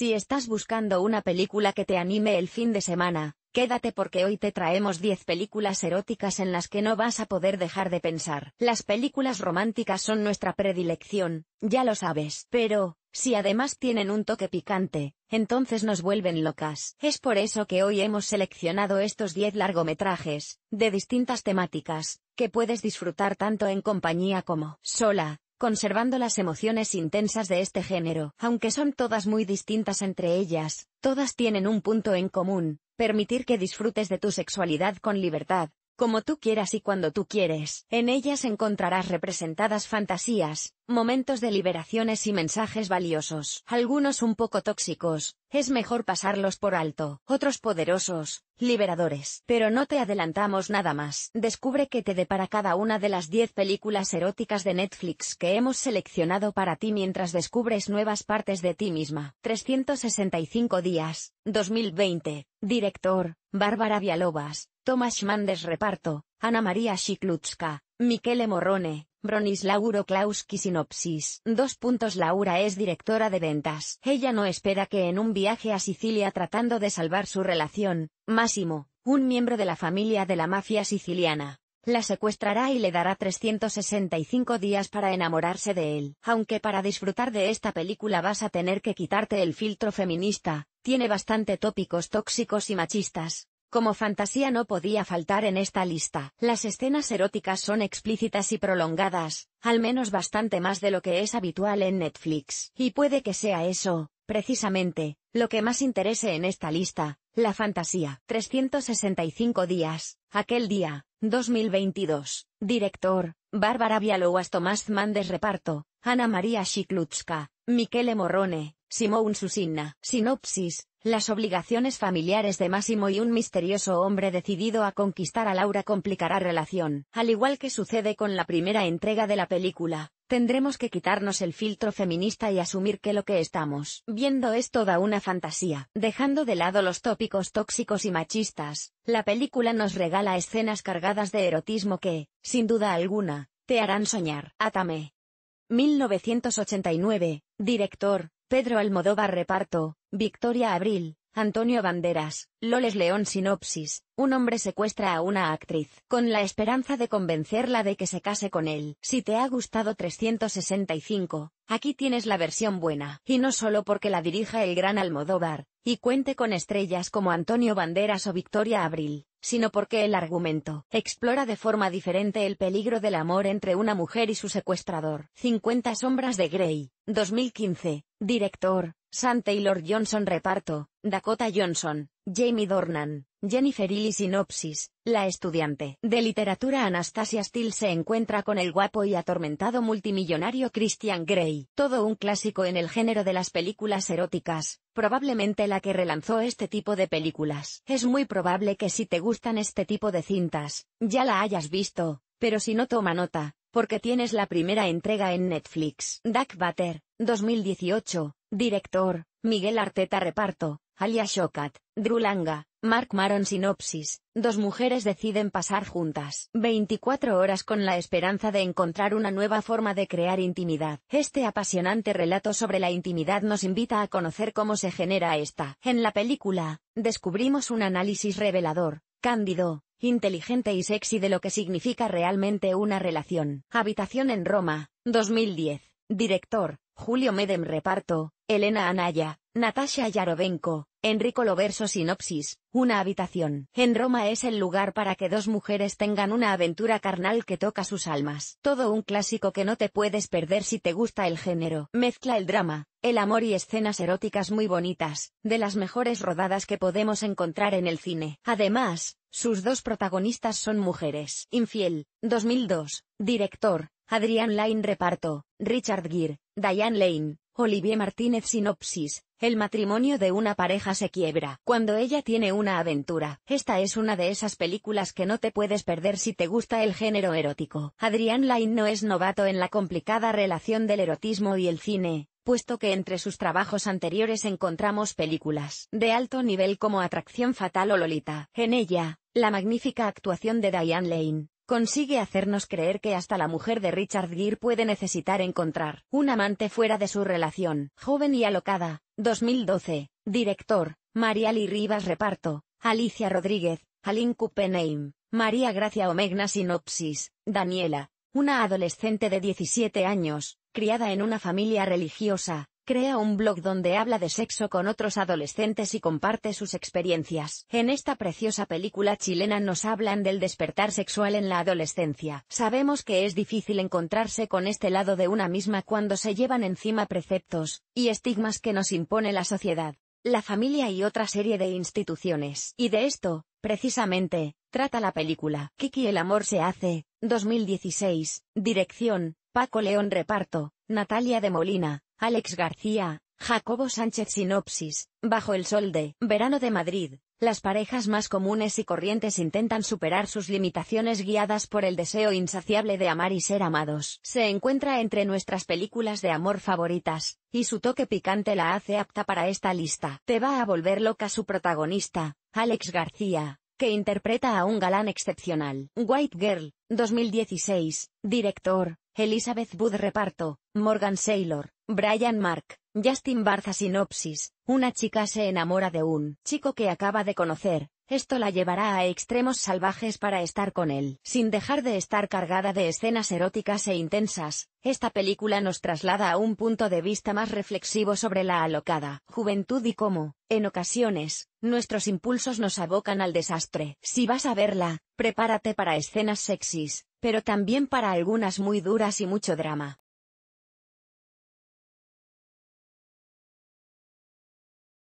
Si estás buscando una película que te anime el fin de semana, quédate porque hoy te traemos 10 películas eróticas en las que no vas a poder dejar de pensar. Las películas románticas son nuestra predilección, ya lo sabes. Pero, si además tienen un toque picante, entonces nos vuelven locas. Es por eso que hoy hemos seleccionado estos 10 largometrajes, de distintas temáticas, que puedes disfrutar tanto en compañía como sola, conservando las emociones intensas de este género, aunque son todas muy distintas entre ellas, todas tienen un punto en común, permitir que disfrutes de tu sexualidad con libertad, como tú quieras y cuando tú quieres. En ellas encontrarás representadas fantasías, momentos de liberaciones y mensajes valiosos. Algunos un poco tóxicos, es mejor pasarlos por alto. Otros poderosos, liberadores. Pero no te adelantamos nada más. Descubre qué te depara cada una de las 10 películas eróticas de Netflix que hemos seleccionado para ti mientras descubres nuevas partes de ti misma. 365 días, 2020. Director, Bárbara Vialobas. Tomás Mandes Reparto, Ana María Shiklutska, Michele Morrone, Lauro Klauski Sinopsis. Dos puntos Laura es directora de ventas. Ella no espera que en un viaje a Sicilia tratando de salvar su relación, Máximo, un miembro de la familia de la mafia siciliana, la secuestrará y le dará 365 días para enamorarse de él. Aunque para disfrutar de esta película vas a tener que quitarte el filtro feminista, tiene bastante tópicos tóxicos y machistas. Como fantasía no podía faltar en esta lista, las escenas eróticas son explícitas y prolongadas, al menos bastante más de lo que es habitual en Netflix, y puede que sea eso, precisamente, lo que más interese en esta lista, la fantasía. 365 días, aquel día, 2022. Director, Bárbara Bialowas Tomás Mández Reparto, Ana María Shiklutska, Michele Morrone, Simón Susina. Sinopsis. Las obligaciones familiares de Máximo y un misterioso hombre decidido a conquistar a Laura complicará relación. Al igual que sucede con la primera entrega de la película, tendremos que quitarnos el filtro feminista y asumir que lo que estamos viendo es toda una fantasía. Dejando de lado los tópicos tóxicos y machistas, la película nos regala escenas cargadas de erotismo que, sin duda alguna, te harán soñar. Atame. 1989, director, Pedro Almodóvar Reparto, Victoria Abril, Antonio Banderas, Loles León Sinopsis, un hombre secuestra a una actriz, con la esperanza de convencerla de que se case con él. Si te ha gustado 365, aquí tienes la versión buena, y no solo porque la dirija el gran Almodóvar, y cuente con estrellas como Antonio Banderas o Victoria Abril, sino porque el argumento explora de forma diferente el peligro del amor entre una mujer y su secuestrador. 50 sombras de Grey, 2015, Director, Sam Taylor Johnson Reparto, Dakota Johnson, Jamie Dornan, Jennifer Ely Sinopsis, la estudiante de literatura Anastasia Steele se encuentra con el guapo y atormentado multimillonario Christian Grey, todo un clásico en el género de las películas eróticas, probablemente la que relanzó este tipo de películas. Es muy probable que si te gustan este tipo de cintas, ya la hayas visto, pero si no toma nota, porque tienes la primera entrega en Netflix. Duck Butter, 2018, director, Miguel Arteta Reparto, Alia Shokat, Drulanga, Mark Maron Sinopsis, dos mujeres deciden pasar juntas 24 horas con la esperanza de encontrar una nueva forma de crear intimidad. Este apasionante relato sobre la intimidad nos invita a conocer cómo se genera esta. En la película, descubrimos un análisis revelador, cándido, inteligente y sexy de lo que significa realmente una relación. Habitación en Roma, 2010. Director, Julio Medem Reparto, Elena Anaya, Natasha Yarovenko, Enrico Loverso Sinopsis, Una habitación. En Roma es el lugar para que dos mujeres tengan una aventura carnal que toca sus almas. Todo un clásico que no te puedes perder si te gusta el género. Mezcla el drama, el amor y escenas eróticas muy bonitas, de las mejores rodadas que podemos encontrar en el cine. Además, sus dos protagonistas son mujeres. Infiel, 2002, director, Adrián Lain Reparto, Richard Gere, Diane Lane, Olivier Martínez Sinopsis, el matrimonio de una pareja se quiebra cuando ella tiene una aventura. Esta es una de esas películas que no te puedes perder si te gusta el género erótico. Adrián Lane no es novato en la complicada relación del erotismo y el cine, puesto que entre sus trabajos anteriores encontramos películas de alto nivel como Atracción Fatal o Lolita. En ella, la magnífica actuación de Diane Lane, Consigue hacernos creer que hasta la mujer de Richard Gere puede necesitar encontrar un amante fuera de su relación. Joven y alocada, 2012. Director, Mariali Rivas Reparto, Alicia Rodríguez, Aline Kupeneim, María Gracia Omegna Sinopsis, Daniela, una adolescente de 17 años, criada en una familia religiosa, Crea un blog donde habla de sexo con otros adolescentes y comparte sus experiencias. En esta preciosa película chilena nos hablan del despertar sexual en la adolescencia. Sabemos que es difícil encontrarse con este lado de una misma cuando se llevan encima preceptos y estigmas que nos impone la sociedad, la familia y otra serie de instituciones. Y de esto, precisamente, trata la película. Kiki el amor se hace, 2016, dirección, Paco León Reparto, Natalia de Molina, Alex García, Jacobo Sánchez Sinopsis, Bajo el Sol de Verano de Madrid. Las parejas más comunes y corrientes intentan superar sus limitaciones guiadas por el deseo insaciable de amar y ser amados. Se encuentra entre nuestras películas de amor favoritas, y su toque picante la hace apta para esta lista. Te va a volver loca su protagonista, Alex García, que interpreta a un galán excepcional. White Girl, 2016, director, Elizabeth Wood Reparto, Morgan Saylor, Brian Mark, Justin Barza Sinopsis, una chica se enamora de un chico que acaba de conocer, esto la llevará a extremos salvajes para estar con él. Sin dejar de estar cargada de escenas eróticas e intensas, esta película nos traslada a un punto de vista más reflexivo sobre la alocada juventud y cómo, en ocasiones, nuestros impulsos nos abocan al desastre. Si vas a verla, prepárate para escenas sexys, pero también para algunas muy duras y mucho drama.